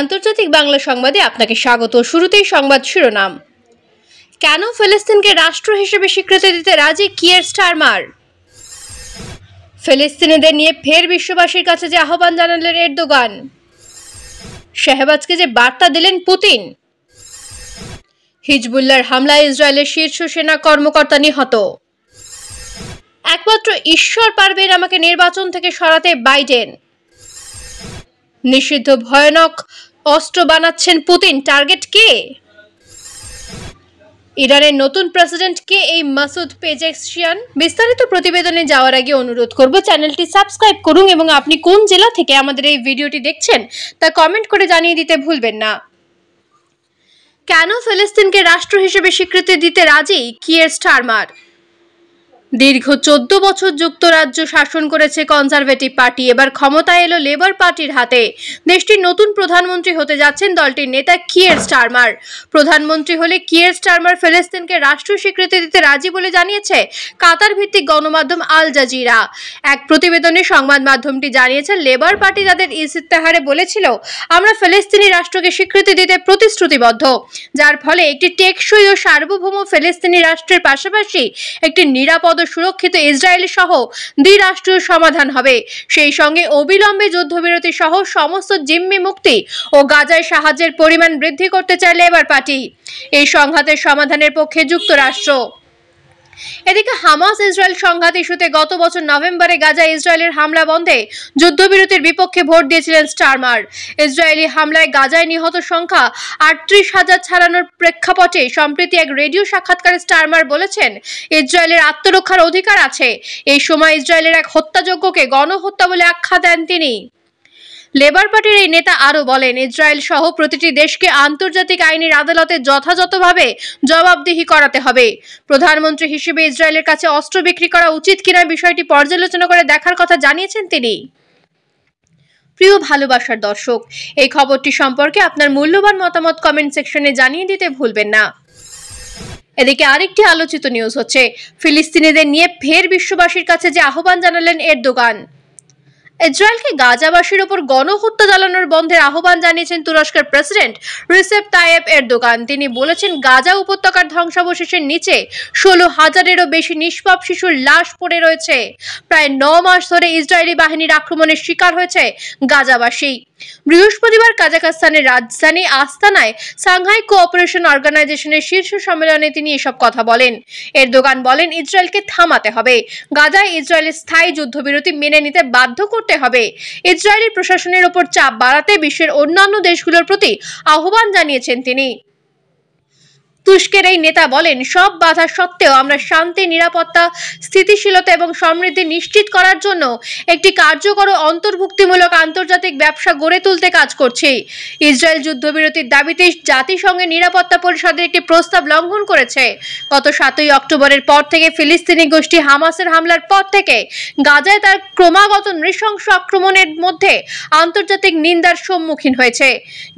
আন্তর্জাতিক বাংলা সংবাদে আপনাকে স্বাগত শুরুতেই সংবাদ শিরোনাম কেন ফিলিস্তিনকে রাষ্ট্র হিসেবে স্বীকৃতি দিতে রাজি কিয়ার স্টারমার ফিলিস্তিনিদের নিয়ে ফের বিশ্ববাসীর কাছে যে আহ্বান জানালেন এরদোগান শাহবাজকে যে বার্তা দিলেন পুতিন হিজবুল্লার হামলায় ইসরায়েলের শীর্ষ সেনা কর্মকর্তা নিহত একমাত্র ঈশ্বর পারবেন আমাকে নির্বাচন থেকে সরাতে বাইডেন নিষিদ্ধ ভয়ানক অস্ত্র বানাচ্ছেন পুতিন টার্গেট কে ইরানের নতুন প্রেসিডেন্ট কে এই মাসুদ পেজেক্সিয়ান বিস্তারিত প্রতিবেদনে যাওয়ার আগে অনুরোধ করব চ্যানেলটি সাবস্ক্রাইব করুন এবং আপনি কোন জেলা থেকে আমাদের এই ভিডিওটি দেখছেন তা কমেন্ট করে জানিয়ে দিতে ভুলবেন না কেন ফিলিস্তিনকে রাষ্ট্র হিসেবে স্বীকৃতি দিতে রাজি কিয়ের স্টারমার দীর্ঘ চোদ্দ বছর যুক্তরাজ্য শাসন করেছে কনজারভেটিভ পার্টি এবার ক্ষমতায় এলো লেবার পার্টির হাতে দেশটির নতুন প্রধানমন্ত্রী হতে যাচ্ছেন দলটির নেতা কিয়ের স্টারমার প্রধানমন্ত্রী হলে কিয়ের স্টারমার ফেলেস্তিনকে রাষ্ট্র স্বীকৃতি দিতে রাজি বলে জানিয়েছে কাতার ভিত্তিক গণমাধ্যম আল জাজিরা এক প্রতিবেদনে সংবাদ মাধ্যমটি জানিয়েছে লেবার পার্টি তাদের ইস্তেহারে বলেছিল আমরা ফেলেস্তিনি রাষ্ট্রকে স্বীকৃতি দিতে প্রতিশ্রুতিবদ্ধ যার ফলে একটি টেকসই ও সার্বভৌম ফেলেস্তিনি রাষ্ট্রের পাশাপাশি একটি নিরাপদ নিরাপদ সুরক্ষিত ইসরায়েল সহ দ্বিরাষ্ট্রীয় সমাধান হবে সেই সঙ্গে অবিলম্বে যুদ্ধবিরতি সহ সমস্ত জিম্মি মুক্তি ও গাজায় সাহায্যের পরিমাণ বৃদ্ধি করতে চায় লেবার পার্টি এই সংঘাতের সমাধানের পক্ষে যুক্তরাষ্ট্র এদিকে হামাস ইসরায়েল সংঘাত ইস্যুতে গত বছর নভেম্বরে গাজা ইসরায়েলের হামলা বন্ধে যুদ্ধবিরতির বিপক্ষে ভোট দিয়েছিলেন স্টারমার ইসরায়েলি হামলায় গাজায় নিহত সংখ্যা আটত্রিশ হাজার ছাড়ানোর প্রেক্ষাপটে সম্প্রতি এক রেডিও সাক্ষাৎকারে স্টারমার বলেছেন ইসরায়েলের আত্মরক্ষার অধিকার আছে এই সময় ইসরায়েলের এক হত্যাযজ্ঞকে গণহত্যা বলে আখ্যা দেন তিনি লেবার পার্টির এই নেতা আরও বলেন ইসরায়েল সহ প্রতিটি দেশকে আন্তর্জাতিক আইনের আদালতে যথাযথভাবে জবাবদিহি করাতে হবে প্রধানমন্ত্রী হিসেবে ইসরায়েলের কাছে অস্ত্র বিক্রি করা উচিত কিনা বিষয়টি পর্যালোচনা করে দেখার কথা জানিয়েছেন তিনি প্রিয় ভালোবাসার দর্শক এই খবরটি সম্পর্কে আপনার মূল্যবান মতামত কমেন্ট সেকশনে জানিয়ে দিতে ভুলবেন না এদিকে আরেকটি আলোচিত নিউজ হচ্ছে ফিলিস্তিনিদের নিয়ে ফের বিশ্ববাসীর কাছে যে আহ্বান জানালেন এর দোকান ইসরায়েলকে গাজাবাসীর ওপর গণহত্যা চালানোর বন্ধের আহ্বান জানিয়েছেন তুরস্কের প্রেসিডেন্ট রিসেপ তায়েব দোকান তিনি বলেছেন গাজা উপত্যকার ধ্বংসাবশেষের নিচে ষোলো হাজারেরও বেশি নিষ্পাপ শিশুর লাশ পড়ে রয়েছে প্রায় ন মাস ধরে ইসরায়েলি বাহিনীর আক্রমণের শিকার হয়েছে গাজাবাসী বৃহস্পতিবার কাজাকাস্তানের রাজধানী আস্তানায় সাংহাই কোঅপারেশন অর্গানাইজেশনের শীর্ষ সম্মেলনে তিনি এসব কথা বলেন এর দোকান বলেন ইসরায়েলকে থামাতে হবে গাজায় ইসরায়েলের স্থায়ী যুদ্ধবিরতি মেনে নিতে বাধ্য করতে হবে ইসরায়েলের প্রশাসনের ওপর চাপ বাড়াতে বিশ্বের অন্যান্য দেশগুলোর প্রতি আহ্বান জানিয়েছেন তিনি তুস্কের এই নেতা বলেন সব বাধা সত্ত্বেও আমরা শান্তি নিরাপত্তা স্থিতিশীলতা এবং সমৃদ্ধি নিশ্চিত করার জন্য একটি কার্যকর অন্তর্ভুক্তিমূলক আন্তর্জাতিক ব্যবসা গড়ে তুলতে কাজ করছি ইসরায়েল যুদ্ধবিরতির দাবিতে জাতিসংঘের নিরাপত্তা পরিষদের একটি প্রস্তাব লঙ্ঘন করেছে গত সাতই অক্টোবরের পর থেকে ফিলিস্তিনি গোষ্ঠী হামাসের হামলার পর থেকে গাজায় তার ক্রমাগত নৃশংস আক্রমণের মধ্যে আন্তর্জাতিক নিন্দার সম্মুখীন হয়েছে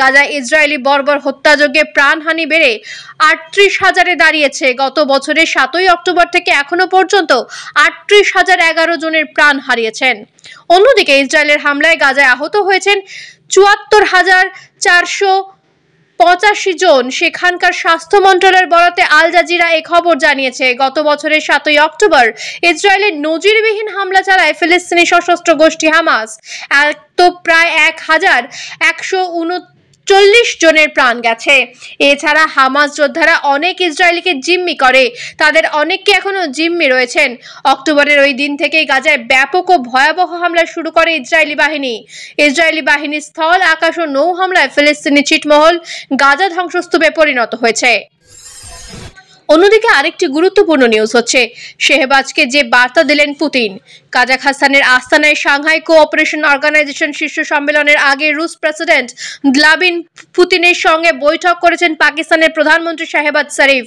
গাজায় ইসরায়েলি বর্বর হত্যাযজ্ঞে প্রাণহানি বেড়ে আটত্রিশ হাজারে দাঁড়িয়েছে গত বছরের সাতই অক্টোবর থেকে এখনো পর্যন্ত আটত্রিশ হাজার এগারো জনের প্রাণ হারিয়েছেন অন্যদিকে ইসরায়েলের হামলায় গাজায় আহত হয়েছেন চুয়াত্তর হাজার চারশো পঁচাশি জন সেখানকার স্বাস্থ্য মন্ত্রণালয়ের বরাতে আল জাজিরা এ খবর জানিয়েছে গত বছরের সাতই অক্টোবর ইসরায়েলের নজিরবিহীন হামলা চালায় ফিলিস্তিনি সশস্ত্র গোষ্ঠী হামাস এত প্রায় এক হাজার একশো চল্লিশ জনের প্রাণ গেছে এছাড়া হামাস যোদ্ধারা অনেক ইসরায়েলিকে জিম্মি করে তাদের অনেককে এখনও জিম্মি রয়েছেন অক্টোবরের ওই দিন থেকেই গাজায় ব্যাপক ও ভয়াবহ হামলা শুরু করে ইসরায়েলি বাহিনী ইসরায়েলি বাহিনী স্থল আকাশ ও নৌ হামলায় ফিলিস্তিনি চিটমহল গাজা ধ্বংসস্তূপে পরিণত হয়েছে অন্যদিকে আরেকটি গুরুত্বপূর্ণ নিউজ হচ্ছে শেহবাজকে যে বার্তা দিলেন পুতিন কাজাখাস্তানের আস্তানায় সাংহাই কোঅপারেশন অর্গানাইজেশন শীর্ষ সম্মেলনের আগে রুশ প্রেসিডেন্ট ভ্লাদিমির পুতিনের সঙ্গে বৈঠক করেছেন পাকিস্তানের প্রধানমন্ত্রী শাহেবাজ শরীফ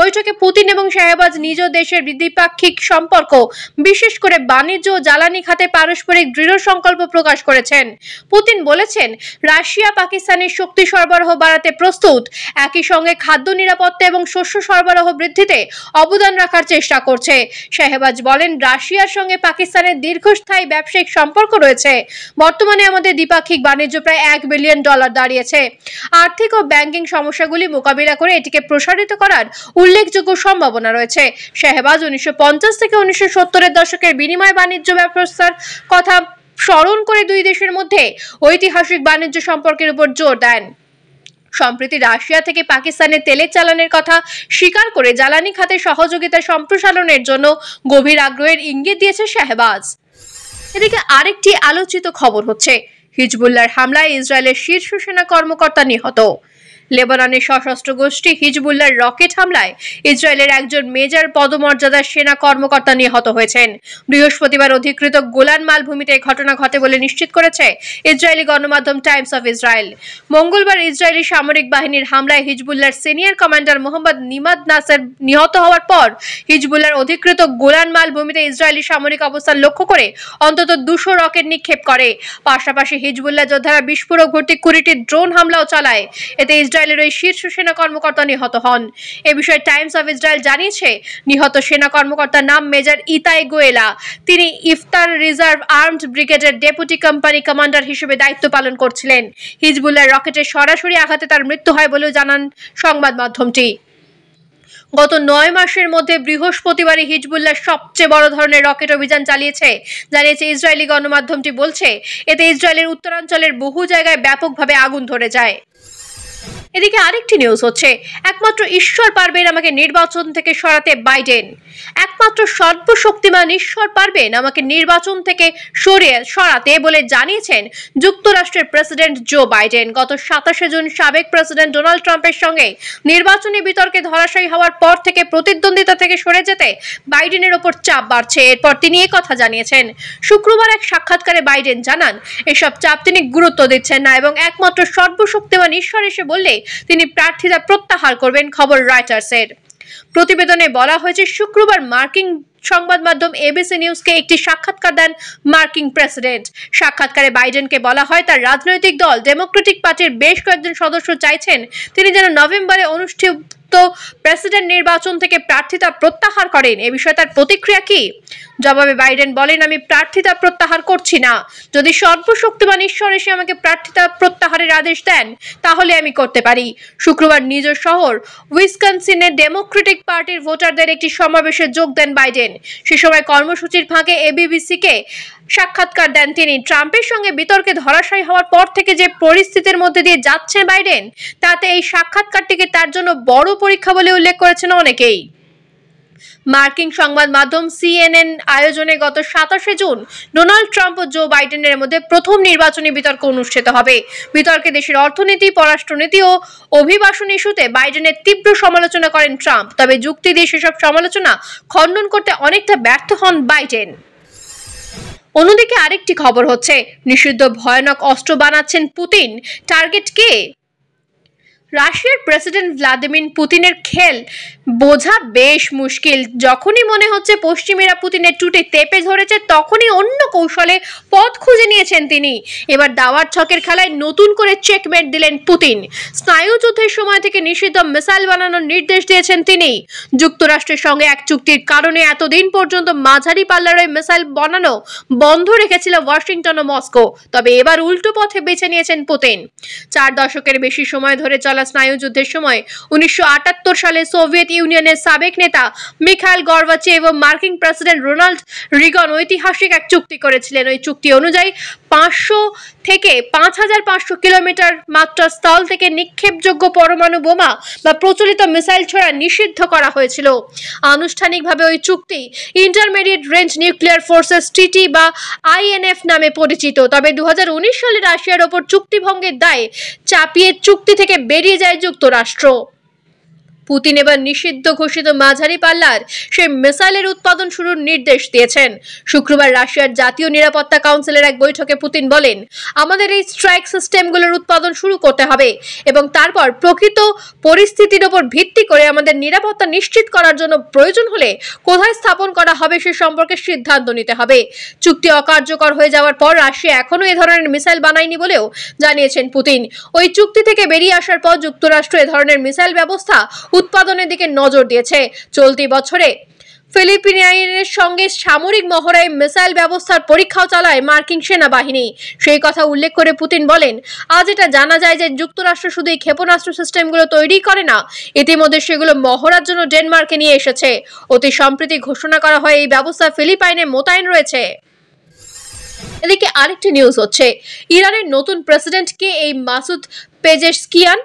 বৈঠকে পুতিন এবং শাহেবাজ নিজ দেশের দ্বিপাক্ষিক সম্পর্ক বিশেষ করে বাণিজ্য ও জ্বালানি খাতে পারস্পরিক দৃঢ় সংকল্প প্রকাশ করেছেন পুতিন বলেছেন রাশিয়া পাকিস্তানের শক্তি সরবরাহ বাড়াতে প্রস্তুত একই সঙ্গে খাদ্য নিরাপত্তা এবং শস্য সরবরাহ সরবরাহ বৃদ্ধিতে অবদান রাখার চেষ্টা করছে শাহেবাজ বলেন রাশিয়ার সঙ্গে পাকিস্তানের দীর্ঘস্থায়ী ব্যবসায়িক সম্পর্ক রয়েছে বর্তমানে আমাদের দ্বিপাক্ষিক বাণিজ্য প্রায় এক বিলিয়ন ডলার দাঁড়িয়েছে আর্থিক ও ব্যাংকিং সমস্যাগুলি মোকাবিলা করে এটিকে প্রসারিত করার উল্লেখযোগ্য সম্ভাবনা রয়েছে শাহেবাজ উনিশশো থেকে উনিশশো সত্তরের দশকের বিনিময় বাণিজ্য ব্যবস্থার কথা স্মরণ করে দুই দেশের মধ্যে ঐতিহাসিক বাণিজ্য সম্পর্কের উপর জোর দেন সম্প্রতি রাশিয়া থেকে পাকিস্তানে তেলের চালানের কথা স্বীকার করে জ্বালানি খাতে সহযোগিতা সম্প্রসারণের জন্য গভীর আগ্রহের ইঙ্গিত দিয়েছে শাহবাজ এদিকে আরেকটি আলোচিত খবর হচ্ছে হিজবুল্লার হামলায় ইসরায়েলের শীর্ষ সেনা কর্মকর্তা নিহত লেবাননের সশস্ত্র গোষ্ঠী হিজবুল্লার রকেট হামলায় ইসরায়েলের একজন মেজর পদমর্যাদার সেনা কর্মকর্তা নিহত হয়েছেন বৃহস্পতিবার অধিকৃত গোলান মালভূমিতে ঘটনা ঘটে বলে নিশ্চিত করেছে ইসরায়েলি গণমাধ্যম টাইমস অফ ইসরায়েল মঙ্গলবার ইসরায়েলি সামরিক বাহিনীর হামলায় হিজবুল্লার senior commander Mohammad Nimah Nasser নিহত হওয়ার পর হিজবুল্লার অধিকৃত গোলান মালভূমিতে ইসরায়েলি সামরিক অবস্থান লক্ষ্য করে অন্তত দুশো রকেট নিক্ষেপ করে পাশাপাশি হিজবুল্লাহ যোদ্ধারা বিস্ফোরক ভর্তি কুড়িটি ড্রোন হামলাও চালায় এতে ইসরায়েল ইসরায়েলের ওই শীর্ষ সেনা কর্মকর্তা নিহত হন এ বিষয়ে টাইমস অফ ইসরায়েল জানিয়েছে নিহত সেনা কর্মকর্তার নাম মেজর ইতাই গোয়েলা তিনি ইফতার রিজার্ভ আর্মড ব্রিগেডের ডেপুটি কোম্পানি কমান্ডার হিসেবে দায়িত্ব পালন করছিলেন হিজবুল্লাহ রকেটের সরাসরি আঘাতে তার মৃত্যু হয় বলেও জানান সংবাদ মাধ্যমটি গত নয় মাসের মধ্যে বৃহস্পতিবারই হিজবুল্লাহ সবচেয়ে বড় ধরনের রকেট অভিযান চালিয়েছে জানিয়েছে ইসরায়েলি গণমাধ্যমটি বলছে এতে ইসরায়েলের উত্তরাঞ্চলের বহু জায়গায় ব্যাপকভাবে আগুন ধরে যায় এদিকে আরেকটি নিউজ হচ্ছে একমাত্র ঈশ্বর পারবেন আমাকে নির্বাচন থেকে সরাতে বাইডেন একমাত্র সর্বশক্তিমান ঈশ্বর পারবেন আমাকে নির্বাচন থেকে সরিয়ে সরাতে বলে জানিয়েছেন যুক্তরাষ্ট্রের প্রেসিডেন্ট জো বাইডেন গত সাতাশে জুন সাবেক প্রেসিডেন্ট ডোনাল্ড ট্রাম্পের সঙ্গে নির্বাচনী বিতর্কে ধরাশায়ী হওয়ার পর থেকে প্রতিদ্বন্দ্বিতা থেকে সরে যেতে বাইডেনের ওপর চাপ বাড়ছে এরপর তিনি এ কথা জানিয়েছেন শুক্রবার এক সাক্ষাৎকারে বাইডেন জানান এসব চাপ তিনি গুরুত্ব দিচ্ছেন না এবং একমাত্র সর্বশক্তিমান ঈশ্বর এসে বললে তিনি প্রার্থীরা প্রত্যাহার করবেন খবর এর প্রতিবেদনে বলা হয়েছে শুক্রবার মার্কিন সংবাদ মাধ্যম এবিসি নিউজকে একটি সাক্ষাৎকার দেন মার্কিন প্রেসিডেন্ট সাক্ষাৎকারে বাইডেনকে বলা হয় তার রাজনৈতিক দল ডেমোক্রেটিক পার্টির বেশ কয়েকজন সদস্য চাইছেন তিনি যেন নভেম্বরে অনুষ্ঠিত সংযুক্ত প্রেসিডেন্ট নির্বাচন থেকে প্রার্থিতা প্রত্যাহার করেন এ বিষয়ে তার প্রতিক্রিয়া কি জবাবে বাইডেন বলেন আমি প্রার্থিতা প্রত্যাহার করছি না যদি সর্বশক্তিমান ঈশ্বর এসে আমাকে প্রার্থিতা প্রত্যাহারের আদেশ দেন তাহলে আমি করতে পারি শুক্রবার নিজ শহর উইসকনসিনে ডেমোক্রেটিক পার্টির ভোটারদের একটি সমাবেশে যোগ দেন বাইডেন সে সময় কর্মসূচির ফাঁকে এবিবিসিকে সাক্ষাৎকার দেন তিনি ট্রাম্পের সঙ্গে বিতর্কে ধরাশায়ী হওয়ার পর থেকে যে পরিস্থিতির মধ্যে দিয়ে যাচ্ছেন বাইডেন তাতে এই সাক্ষাৎকারটিকে তার জন্য বড় পরীক্ষা বলে উল্লেখ করেছেন অনেকেই মার্কিন সংবাদ মাধ্যম সিএনএন আয়োজনে গত সাতাশে জুন ডোনাল্ড ট্রাম্প ও জো বাইডেনের মধ্যে প্রথম নির্বাচনী বিতর্ক অনুষ্ঠিত হবে বিতর্কে দেশের অর্থনীতি পররাষ্ট্রনীতি ও অভিবাসন ইস্যুতে বাইডেনের তীব্র সমালোচনা করেন ট্রাম্প তবে যুক্তি দিয়ে সেসব সমালোচনা খণ্ডন করতে অনেকটা ব্যর্থ হন বাইডেন অন্যদিকে আরেকটি খবর হচ্ছে নিষিদ্ধ ভয়ানক অস্ত্র বানাচ্ছেন পুতিন টার্গেট কে রাশিয়ার প্রেসিডেন্ট ভ্লাদিমির পুতিনের খেল বোঝা বেশ মুশকিল যখনই মনে হচ্ছে পশ্চিমেরা পুতিনের টুটে তেপে ধরেছে তখনই অন্য কৌশলে পথ খুঁজে নিয়েছেন তিনি এবার দাওয়ার ছকের খেলায় নতুন করে চেকমেট দিলেন পুতিন স্নায়ুযুদ্ধের সময় থেকে নিষিদ্ধ মিসাইল বানানোর নির্দেশ দিয়েছেন তিনি যুক্তরাষ্ট্রের সঙ্গে এক চুক্তির কারণে এতদিন পর্যন্ত মাঝারি পাল্লারে মিসাইল বানানো বন্ধ রেখেছিল ওয়াশিংটন ও মস্কো তবে এবার উল্টো পথে বেছে নিয়েছেন পুতিন চার দশকের বেশি সময় ধরে চলা দুইতলা স্নায়ুযুদ্ধের সময় উনিশশো সালে সোভিয়েত ইউনিয়নের সাবেক নেতা মিখাইল গর্বাচে এবং মার্কিন প্রেসিডেন্ট রোনাল্ড রিগন ঐতিহাসিক এক চুক্তি করেছিলেন ওই চুক্তি অনুযায়ী পাঁচশো থেকে পাঁচ হাজার পাঁচশো কিলোমিটার মাত্রা স্থল থেকে নিক্ষেপযোগ্য পরমাণু বোমা বা প্রচলিত মিসাইল ছোড়া নিষিদ্ধ করা হয়েছিল আনুষ্ঠানিকভাবে ওই চুক্তি ইন্টারমিডিয়েট রেঞ্জ নিউক্লিয়ার ফোর্সেস টিটি বা আইএনএফ নামে পরিচিত তবে দু সালে রাশিয়ার ওপর চুক্তিভঙ্গের দায় চাপিয়ে চুক্তি থেকে বেরিয়ে এগিয়ে যায় যুক্তরাষ্ট্র পুতিন এবার নিষিদ্ধ ঘোষিত মাঝারি পাল্লার সেই মিসাইলের উৎপাদন শুরুর নির্দেশ দিয়েছেন শুক্রবার রাশিয়ার জাতীয় নিরাপত্তা কাউন্সিলের এক বৈঠকে পুতিন বলেন আমাদের এই স্ট্রাইক সিস্টেমগুলোর উৎপাদন শুরু করতে হবে এবং তারপর প্রকৃত পরিস্থিতির ওপর ভিত্তি করে আমাদের নিরাপত্তা নিশ্চিত করার জন্য প্রয়োজন হলে কোথায় স্থাপন করা হবে সে সম্পর্কে সিদ্ধান্ত নিতে হবে চুক্তি অকার্যকর হয়ে যাওয়ার পর রাশিয়া এখনও এ ধরনের মিসাইল বানায়নি বলেও জানিয়েছেন পুতিন ওই চুক্তি থেকে বেরিয়ে আসার পর যুক্তরাষ্ট্র এ ধরনের মিসাইল ব্যবস্থা উৎপাদনের দিকে নজর দিয়েছে চলতি বছরে ফিলিপিনাইনের সঙ্গে সামরিক মহড়ায় মিসাইল ব্যবস্থার পরীক্ষাও চালায় মার্কিন সেনাবাহিনী সেই কথা উল্লেখ করে পুতিন বলেন আজ এটা জানা যায় যে যুক্তরাষ্ট্র শুধু এই ক্ষেপণাস্ত্র সিস্টেমগুলো তৈরি করে না ইতিমধ্যে সেগুলো মহড়ার জন্য ডেনমার্কে নিয়ে এসেছে অতি সম্প্রতি ঘোষণা করা হয় এই ব্যবস্থা ফিলিপাইনে মোতায়েন রয়েছে এদিকে আরেকটি নিউজ হচ্ছে ইরানের নতুন প্রেসিডেন্ট কে এই মাসুদ পেজেস্কিয়ান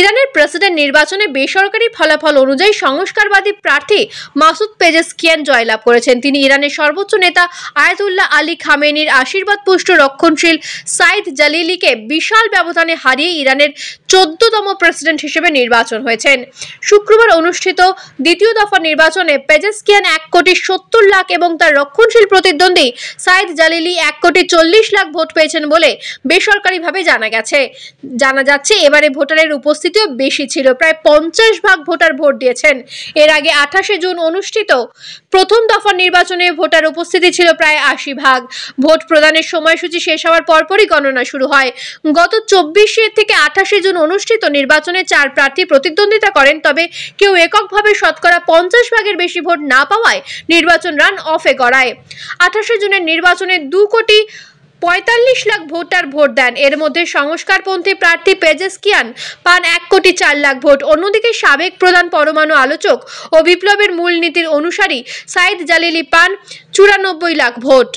ইরানের প্রেসিডেন্ট নির্বাচনে বেসরকারি ফলাফল অনুযায়ী সংস্কারবাদী প্রার্থী মাসুদ পেজেসকিয়ান জয়লাভ করেছেন তিনি ইরানের সর্বোচ্চ নেতা আয়াতুল্লাহ আলী খামেনির আশীর্বাদপুষ্ট রক্ষণশীল সাইদ জালিলিকে বিশাল ব্যবধানে হারিয়ে ইরানের চোদ্দতম প্রেসিডেন্ট হিসেবে নির্বাচন হয়েছেন শুক্রবার অনুষ্ঠিত দ্বিতীয় দফা নির্বাচনে পেজেসকিয়ান এক কোটি সত্তর লাখ এবং তার রক্ষণশীল প্রতিদ্বন্দ্বী সাইদ জালিলি এক কোটি চল্লিশ লাখ ভোট পেয়েছেন বলে বেসরকারিভাবে জানা গেছে জানা যাচ্ছে এবারে ভোটারের উপস্থিত উপস্থিতিও বেশি ছিল প্রায় পঞ্চাশ ভাগ ভোটার ভোট দিয়েছেন এর আগে আঠাশে জুন অনুষ্ঠিত প্রথম দফার নির্বাচনে ভোটার উপস্থিতি ছিল প্রায় আশি ভাগ ভোট প্রদানের সময়সূচি শেষ হওয়ার পরপরই গণনা শুরু হয় গত চব্বিশে থেকে আঠাশে জুন অনুষ্ঠিত নির্বাচনে চার প্রার্থী প্রতিদ্বন্দ্বিতা করেন তবে কেউ এককভাবে শতকরা পঞ্চাশ ভাগের বেশি ভোট না পাওয়ায় নির্বাচন রান অফে গড়ায় আঠাশে জুনের নির্বাচনে দু কোটি পঁয়তাল্লিশ লাখ ভোটার ভোট দেন এর মধ্যে সংস্কারপন্থী প্রার্থী পেজেসকিয়ান পান এক কোটি চার লাখ ভোট অন্যদিকে সাবেক প্রধান পরমাণু আলোচক ও বিপ্লবের মূলনীতির অনুসারী সাইদ জালিলি পান চুরানব্বই লাখ ভোট